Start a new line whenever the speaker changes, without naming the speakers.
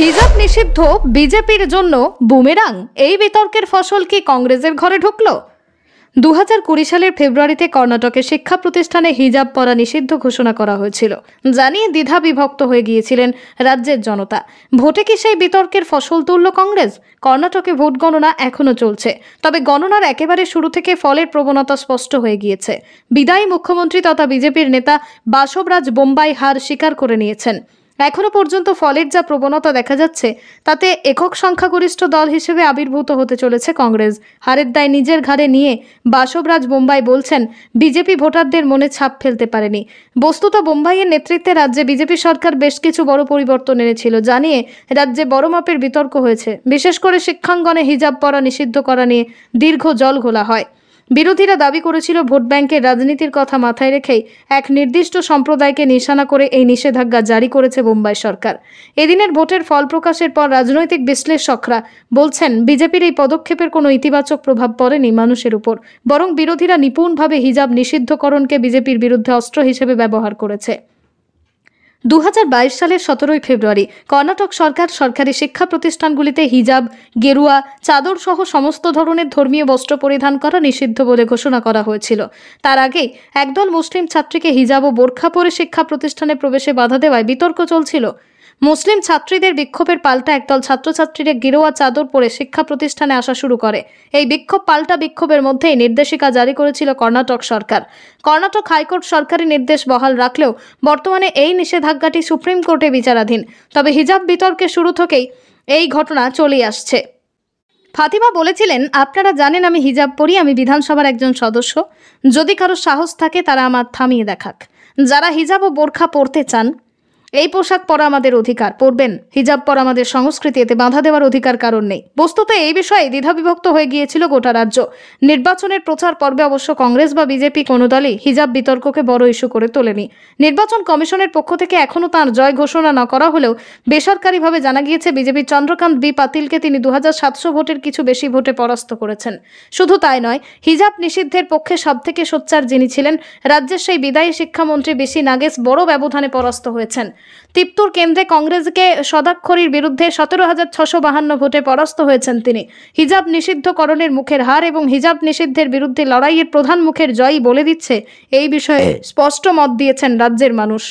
হিজাব নিষিদ্ধ বিজেপির জন্য বুমেরাং এই বিতর্কের ফসল কি কংগ্রেসের ঘরে ঢুকল দু হাজার কুড়ি সালের ফেব্রুয়ারিতে কর্ণাটকে শিক্ষা প্রতিষ্ঠানে হিজাব পরা নিষিদ্ধ ঘোষণা করা হয়েছিল জানিয়ে দ্বিধা বিভক্ত হয়ে গিয়েছিলেন রাজ্যের জনতা ভোটে কি সেই বিতর্কের ফসল তুলল কংগ্রেস কর্ণাটকে ভোট গণনা এখনও চলছে তবে গণনার একেবারে শুরু থেকে ফলের প্রবণতা স্পষ্ট হয়ে গিয়েছে বিদায়ী মুখ্যমন্ত্রী তথা বিজেপির নেতা বাসবরাজ বোম্বাই হার স্বীকার করে নিয়েছেন এখনও পর্যন্ত ফলের যা প্রবণতা দেখা যাচ্ছে তাতে একক সংখ্যাগরিষ্ঠ দল হিসেবে আবির্ভূত হতে চলেছে কংগ্রেস হারের দায় নিজের ঘাড়ে নিয়ে বাসবরাজ বোম্বাই বলছেন বিজেপি ভোটারদের মনে ছাপ ফেলতে পারেনি বস্তুত বোম্বাইয়ের নেতৃত্বে রাজ্যে বিজেপি সরকার বেশ কিছু বড় পরিবর্তন এনেছিল জানিয়ে রাজ্যে বড় মাপের বিতর্ক হয়েছে বিশেষ করে শিক্ষাঙ্গনে হিজাব পরা নিষিদ্ধ করা নিয়ে দীর্ঘ জল ঘোলা হয় বিরোধীরা দাবি করেছিল ভোট ব্যাংকের রাজনীতির কথা মাথায় রেখেই এক নির্দিষ্ট সম্প্রদায়কে নিশানা করে এই নিষেধাজ্ঞা জারি করেছে বোম্বাই সরকার এদিনের ভোটের ফল প্রকাশের পর রাজনৈতিক বিশ্লেষকরা বলছেন বিজেপির এই পদক্ষেপের কোনো ইতিবাচক প্রভাব পড়েনি মানুষের উপর বরং বিরোধীরা নিপুণভাবে হিজাব নিষিদ্ধকরণকে বিজেপির বিরুদ্ধে অস্ত্র হিসেবে ব্যবহার করেছে দু সালের সতেরোই ফেব্রুয়ারি কর্ণাটক সরকার সরকারি শিক্ষা প্রতিষ্ঠানগুলিতে হিজাব গেরুয়া চাদর সহ সমস্ত ধরনের ধর্মীয় বস্ত্র পরিধান করা নিষিদ্ধ বলে ঘোষণা করা হয়েছিল তার আগেই একদল মুসলিম ছাত্রীকে হিজাব ও বোরখা পরে শিক্ষা প্রতিষ্ঠানে প্রবেশে বাধা দেওয়ায় বিতর্ক চলছিল মুসলিম ছাত্রীদের বিক্ষোভের পাল্টা একদল ছাত্রছাত্রীরা গিরোয়া চাদর পরে শিক্ষা প্রতিষ্ঠানে আসা শুরু করে এই বিক্ষোভ পাল্টা বিক্ষোভের মধ্যেই নির্দেশিকা জারি করেছিল কর্ণাটক সরকার কর্ণাটক হাইকোর্ট সরকারি নির্দেশ বহাল রাখলেও বর্তমানে এই নিষেধাজ্ঞাটি সুপ্রিম কোর্টে বিচারাধীন তবে হিজাব বিতর্কে শুরু থেকেই এই ঘটনা চলে আসছে ফাতিমা বলেছিলেন আপনারা জানেন আমি হিজাব পরি আমি বিধানসভার একজন সদস্য যদি কারো সাহস থাকে তারা আমার থামিয়ে দেখাক যারা হিজাব ও বোরখা পরতে চান এই পোশাক পরা আমাদের অধিকার পরবেন হিজাব পরা আমাদের সংস্কৃতি এতে বাধা দেওয়ার অধিকার কারণ নেই বস্তুত এই বিষয়ে দ্বিধাবিভক্ত হয়ে গিয়েছিল গোটা রাজ্য নির্বাচনের প্রচার পর্বে অবশ্য কংগ্রেস বা বিজেপি কোনো দলই হিজাব বিতর্ককে বড় ইস্যু করে তোলেনি নির্বাচন কমিশনের পক্ষ থেকে এখনও তাঁর জয় ঘোষণা না করা হলেও বেসরকারিভাবে জানা গিয়েছে বিজেপির চন্দ্রকান্ত বি পাতিলকে তিনি দু ভোটের কিছু বেশি ভোটে পরাস্ত করেছেন শুধু তাই নয় হিজাব নিষিদ্ধের পক্ষে সবথেকে সোচ্চার যিনি ছিলেন রাজ্যের সেই বিদায়ী শিক্ষামন্ত্রী বেশি নাগেশ বড় ব্যবধানে পরাস্ত হয়েছেন তিপ্তুর কেন্দ্রে কংগ্রেসকে সদাক্ষরীর বিরুদ্ধে সতেরো হাজার ছশো বাহান্ন ভোটে পরাস্ত হয়েছেন তিনি হিজাব নিষিদ্ধকরণের মুখের হার এবং হিজাব নিষিদ্ধের বিরুদ্ধে লড়াইয়ের প্রধান মুখের জয়ই বলে দিচ্ছে এই বিষয়ে স্পষ্ট মত দিয়েছেন রাজ্যের মানুষ